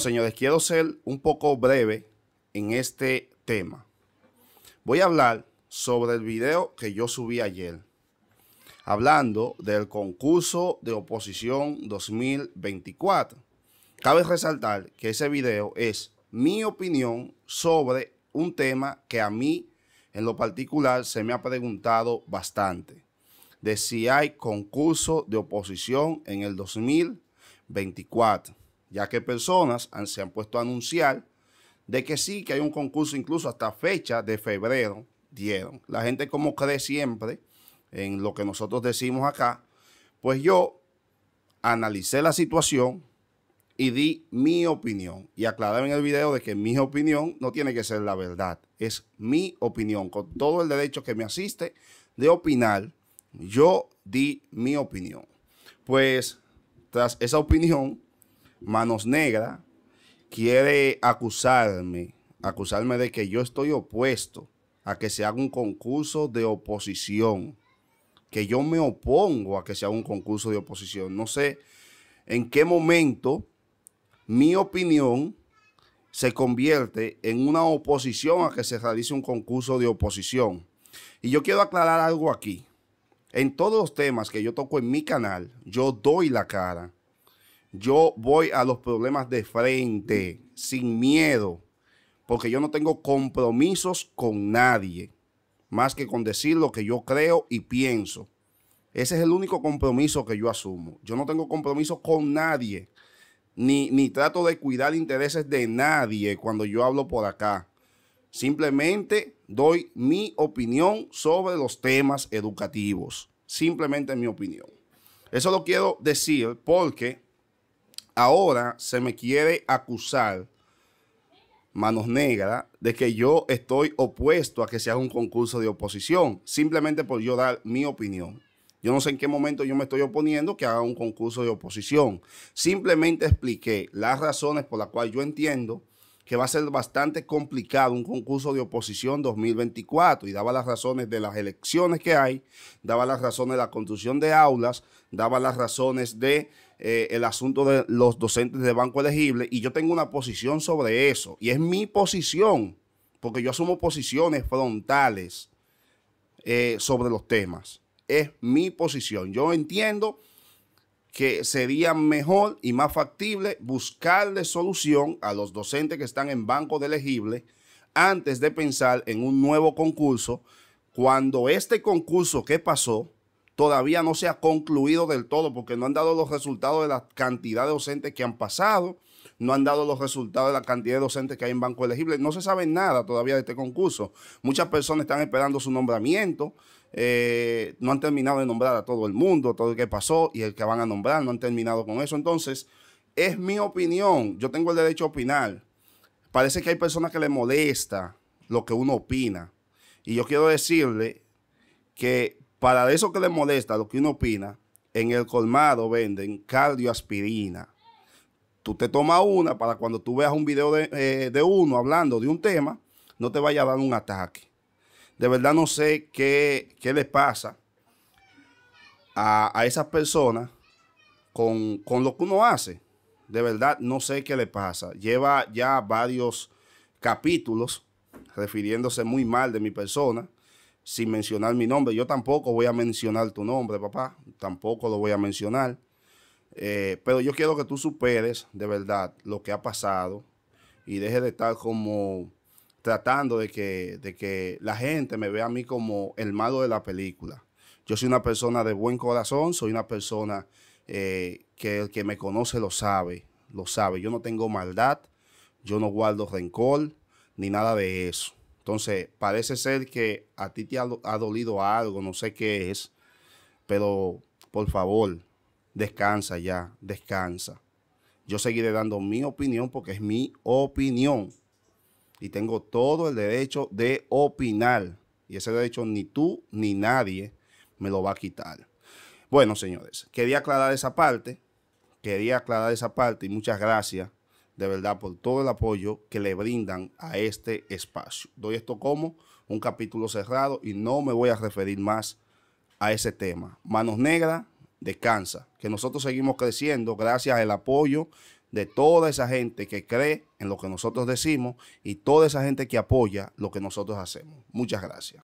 Pues, señores, quiero ser un poco breve en este tema. Voy a hablar sobre el video que yo subí ayer, hablando del concurso de oposición 2024. Cabe resaltar que ese video es mi opinión sobre un tema que a mí en lo particular se me ha preguntado bastante, de si hay concurso de oposición en el 2024 ya que personas se han puesto a anunciar de que sí, que hay un concurso incluso hasta fecha de febrero, dieron. La gente como cree siempre en lo que nosotros decimos acá, pues yo analicé la situación y di mi opinión. Y aclaré en el video de que mi opinión no tiene que ser la verdad, es mi opinión, con todo el derecho que me asiste de opinar, yo di mi opinión. Pues tras esa opinión, Manos Negra quiere acusarme, acusarme de que yo estoy opuesto a que se haga un concurso de oposición, que yo me opongo a que se haga un concurso de oposición. No sé en qué momento mi opinión se convierte en una oposición a que se realice un concurso de oposición. Y yo quiero aclarar algo aquí. En todos los temas que yo toco en mi canal, yo doy la cara. Yo voy a los problemas de frente, sin miedo, porque yo no tengo compromisos con nadie, más que con decir lo que yo creo y pienso. Ese es el único compromiso que yo asumo. Yo no tengo compromiso con nadie, ni, ni trato de cuidar intereses de nadie cuando yo hablo por acá. Simplemente doy mi opinión sobre los temas educativos. Simplemente mi opinión. Eso lo quiero decir porque ahora se me quiere acusar, manos negras, de que yo estoy opuesto a que se haga un concurso de oposición, simplemente por yo dar mi opinión. Yo no sé en qué momento yo me estoy oponiendo que haga un concurso de oposición. Simplemente expliqué las razones por las cuales yo entiendo que va a ser bastante complicado un concurso de oposición 2024 y daba las razones de las elecciones que hay, daba las razones de la construcción de aulas, daba las razones de eh, el asunto de los docentes de banco elegible y yo tengo una posición sobre eso y es mi posición porque yo asumo posiciones frontales eh, sobre los temas. Es mi posición. Yo entiendo que sería mejor y más factible buscarle solución a los docentes que están en banco de elegibles antes de pensar en un nuevo concurso cuando este concurso que pasó todavía no se ha concluido del todo porque no han dado los resultados de la cantidad de docentes que han pasado, no han dado los resultados de la cantidad de docentes que hay en banco elegible, no se sabe nada todavía de este concurso. Muchas personas están esperando su nombramiento, eh, no han terminado de nombrar a todo el mundo, todo lo que pasó y el que van a nombrar, no han terminado con eso. Entonces, es mi opinión, yo tengo el derecho a opinar. Parece que hay personas que le molesta lo que uno opina. Y yo quiero decirle que para eso que le molesta lo que uno opina, en el colmado venden cardioaspirina. Tú te tomas una para cuando tú veas un video de, eh, de uno hablando de un tema, no te vaya a dar un ataque. De verdad no sé qué, le pasa a, a esas personas con, lo que uno hace. De verdad no sé qué le pasa. Lleva ya varios capítulos refiriéndose muy mal de mi persona, sin mencionar mi nombre. Yo tampoco voy a mencionar tu nombre, papá. Tampoco lo voy a mencionar. Eh, pero yo quiero que tú superes de verdad lo que ha pasado y deje de estar como tratando de que, que la gente me vea a mí como el malo de la película. Yo soy una persona de buen corazón, soy una persona eh, que el que me conoce lo sabe, lo sabe. Yo no tengo maldad, yo no guardo rencor, ni nada de eso. Entonces, parece ser que a ti te ha dolido algo, no sé qué es, pero por favor, descansa ya, descansa. Yo seguiré dando mi opinión porque es mi opinión y tengo todo el derecho de opinar. Y ese derecho ni tú ni nadie me lo va a quitar. Bueno, señores, quería aclarar esa parte. Quería aclarar esa parte y muchas gracias de verdad por todo el apoyo que le brindan a este espacio. Doy esto como un capítulo cerrado y no me voy a referir más a ese tema. Manos Negras descansa, que nosotros seguimos creciendo gracias al apoyo de toda esa gente que cree en lo que nosotros decimos y toda esa gente que apoya lo que nosotros hacemos. Muchas gracias.